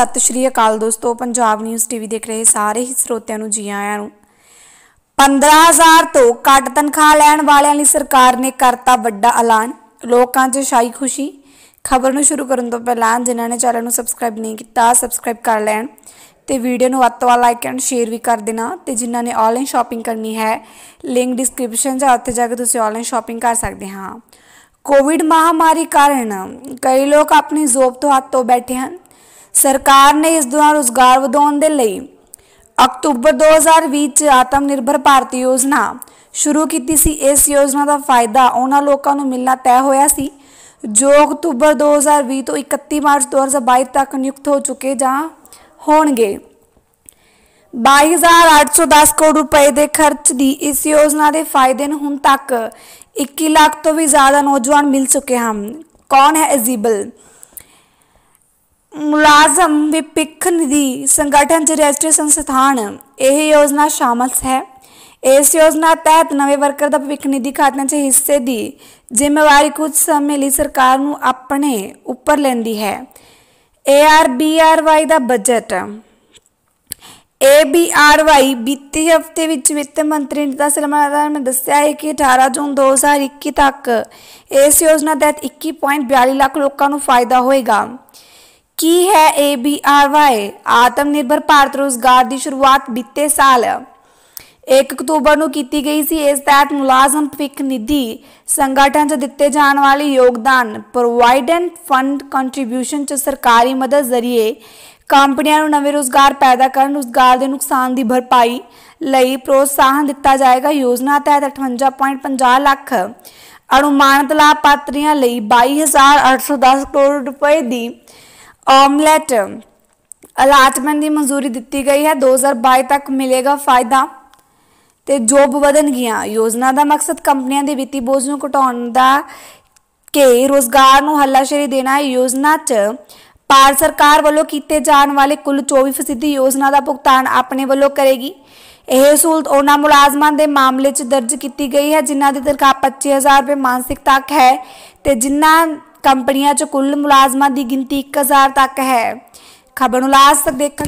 ਸਤਿ ਸ਼੍ਰੀ ਅਕਾਲ ਦੋਸਤੋ Punjab news TV ਦੇਖ ਰਹੇ ਸਾਰੇ ਹੀ ਸਰੋਤਿਆਂ ਨੂੰ ਜੀ ਆਇਆਂ ਨੂੰ 15000 ਤੋਂ ਘੱਟ ਤਨਖਾਹ ਲੈਣ ਵਾਲਿਆਂ ਲਈ ਸਰਕਾਰ ਨੇ ਕਰਤਾ ਵੱਡਾ ਐਲਾਨ ਲੋਕਾਂ 'ਚ ਸ਼ਾਈ ਖੁਸ਼ੀ ਖਬਰ ਨੂੰ ਸ਼ੁਰੂ ਕਰਨ ਤੋਂ ਪਹਿਲਾਂ ਜਿਨ੍ਹਾਂ ਨੇ ਚੈਨਲ ਨੂੰ ਸਬਸਕ੍ਰਾਈਬ ਨਹੀਂ ਕੀਤਾ ਸਬਸਕ੍ਰਾਈਬ ਕਰ ਲੈਣ ਤੇ ਵੀਡੀਓ ਨੂੰ ਵੱਧ ਤੋਂ ਵੱਧ ਲਾਈਕ ਐਂਡ ਸ਼ੇਅਰ ਵੀ ਕਰ ਦੇਣਾ ਤੇ ਜਿਨ੍ਹਾਂ ਨੇ ਆਨਲਾਈਨ ਸ਼ਾਪਿੰਗ ਕਰਨੀ ਹੈ ਲਿੰਕ ਡਿਸਕ੍ਰਿਪਸ਼ਨ 'ਚ ਉੱਥੇ ਜਾ ਕੇ ਤੁਸੀਂ ਆਨਲਾਈਨ ਸ਼ਾਪਿੰਗ ਕਰ ਸਕਦੇ ਹਾਂ ਕੋਵਿਡ ਮਹਾਮਾਰੀ ਕਾਰਨ ਕਈ ਲੋਕ ਆਪਣੀ ਜ਼ੋਬ ਤੋਂ ਹੱਥ ਤੋਂ ਬੈਠੇ ਹਨ ਸਰਕਾਰ ਨੇ ਇਸ ਦੌਰਾਨ ਰੋਜ਼ਗਾਰ ਵਧਾਉਣ ਦੇ ਲਈ ਅਕਤੂਬਰ 2020 ਚ ਆਤਮ ਨਿਰਭਰ ਭਾਰਤ ਯੋਜਨਾ ਸ਼ੁਰੂ ਕੀਤੀ ਸੀ ਇਸ ਯੋਜਨਾ ਦਾ ਫਾਇਦਾ ਉਹਨਾਂ ਲੋਕਾਂ ਨੂੰ ਮਿਲਣਾ ਤੈਅ ਹੋਇਆ ਸੀ ਜੋ ਅਕਤੂਬਰ 2020 ਤੋਂ 31 ਮਾਰਚ 2022 ਤੱਕ ਨਿਯੁਕਤ ਹੋ ਚੁੱਕੇ ਜਾਂ ਹੋਣਗੇ 22810 ਕਰੋੜ ਰੁਪਏ ਦੇ ਖਰਚ ਦੀ ਇਸ ਯੋਜਨਾ ਦੇ ਫਾਇਦੇ ਨੂੰ ਹੁਣ ਤੱਕ 21 ਲੱਖ ਤੋਂ ਵੀ ਜ਼ਿਆਦਾ ਨੌਜਵਾਨ ਮਿਲ ਚੁੱਕੇ ਹਨ ਕੌਣ ਹੈ ਐਜੀਬਲ ਮੁਲਾਜ਼ਮ ਵਿਪਖ ਨਿਧੀ ਸੰਗਠਨ ਚ ਰਜਿਸਟ੍ਰੇਸ਼ਨ ਸਥਾਨ ਇਹ ਯੋਜਨਾ ਸ਼ਾਮਲ ਹੈ ਇਸ ਯੋਜਨਾ ਤਹਿਤ ਨਵੇਂ ਵਰਕਰ ਦਾ ਵਿਪਖ ਨਿਧੀ ਖਾਤਿਆਂ 'ਚ ਹਿੱਸੇ ਦੀ ਜ਼ਿੰਮੇਵਾਰੀ ਕੁਝ ਸਮੇਂ ਲਈ ਸਰਕਾਰ ਨੂੰ ਆਪਣੇ ਉੱਪਰ ਲੈਂਦੀ ਹੈ ARBRY ਦਾ ਬਜਟ ABRY ਬੀਤੇ ਹਫਤੇ ਵਿੱਚ ਵਿੱਤ ਮੰਤਰੀ ਨਿਤਾ ਸਲਮਾਨਾ ਨੇ ਦੱਸਿਆ ਹੈ ਕਿ 18 ਜੂਨ 2021 ਤੱਕ ਇਸ ਯੋਜਨਾ ਤਹਿਤ 21.42 ਲੱਖ ਲੋਕਾਂ ਨੂੰ ਫਾਇਦਾ ਹੋਏਗਾ ਕੀ ਹੈ ABRY ਆਤਮ ਨਿਰਭਰ ਭਾਰਤ ਰੋਜ਼ਗਾਰ ਦੀ ਸ਼ੁਰੂਆਤ ਬੀਤੇ ਸਾਲ 1 ਅਕਤੂਬਰ ਨੂੰ ਕੀਤੀ ਗਈ ਸੀ ਇਸ ਤਹਿਤ ਮੁਲਾਜ਼ਮ ਭਵਿੱਖ ਨਿਧੀ ਸੰਗਠਨ 'ਚ ਦਿੱਤੇ ਜਾਣ ਵਾਲੇ ਯੋਗਦਾਨ ਪ੍ਰੋਵਾਈਡੈਂਟ ਫੰਡ ਕੰਟਰੀਬਿਊਸ਼ਨ 'ਚ ਸਰਕਾਰੀ ਮਦਦ ਜ਼ਰੀਏ ਕੰਪਨੀਆਂ ਨੂੰ ਨਵੇਂ ਰੋਜ਼ਗਾਰ ਪੈਦਾ ਕਰਨ ਰੋਜ਼ਗਾਰ ਦੇ ਨੁਕਸਾਨ ਦੀ ਭਰਪਾਈ ਲਈ ਪ੍ਰੋਤਸਾਹਨ ਦਿੱਤਾ ਜਾਏਗਾ ਯੋਜਨਾ ਤਹਿਤ 58.50 ਲੱਖ ਅਨੁਮਾਨਿਤ ਲਾਭਪਾਤਰੀਆਂ ਲਈ 22810 ਕਰੋੜ ਰੁਪਏ ਦੀ ਆਮਲੇਟ ਅਲਾਟਮੈਂਟ ਦੀ ਮਨਜ਼ੂਰੀ ਦਿੱਤੀ ਗਈ ਹੈ 2022 ਤੱਕ ਮਿਲੇਗਾ ਫਾਇਦਾ ਤੇ ਜੋਬ ਵਧਣਗੀਆਂ ਯੋਜਨਾ ਦਾ ਮਕਸਦ ਕੰਪਨੀਆਂ ਦੇ ਵਿੱਤੀ ਬੋਝ ਨੂੰ ਘਟਾਉਣ ਦਾ ਕੇ ਰੋਜ਼ਗਾਰ ਨੂੰ ਹੱਲਾਸ਼ੇਰੀ ਦੇਣਾ ਹੈ ਯੋਜਨਾ 'ਚ ਪਾਰ ਸਰਕਾਰ ਵੱਲੋਂ ਕੀਤੇ ਜਾਣ ਵਾਲੇ ਕੁੱਲ 24% ਫੀਸਦੀ ਯੋਜਨਾ ਦਾ ਭੁਗਤਾਨ ਆਪਣੇ ਵੱਲੋਂ ਕਰੇਗੀ ਇਹ ਸਹੂਲਤ ਉਹਨਾਂ ਮੁਲਾਜ਼ਮਾਂ ਦੇ ਮਾਮਲੇ 'ਚ ਦਰਜ ਕੀਤੀ ਗਈ ਹੈ ਜਿਨ੍ਹਾਂ ਦੀ ਤਨਖਾਹ 25000 ਰੁਪਏ ਮਾਸਿਕ ਤੱਕ ਹੈ ਤੇ ਜਿਨ੍ਹਾਂ ਕੰਪਨੀਆਂ 'ਚ ਕੁੱਲ ਮੁਲਾਜ਼ਮਾਂ ਦੀ ਗਿਣਤੀ 1000 ਤੱਕ ਹੈ ਖਬਰ ਨੂੰ ਲਾਸਟ ਤੱਕ ਦੇਖਣ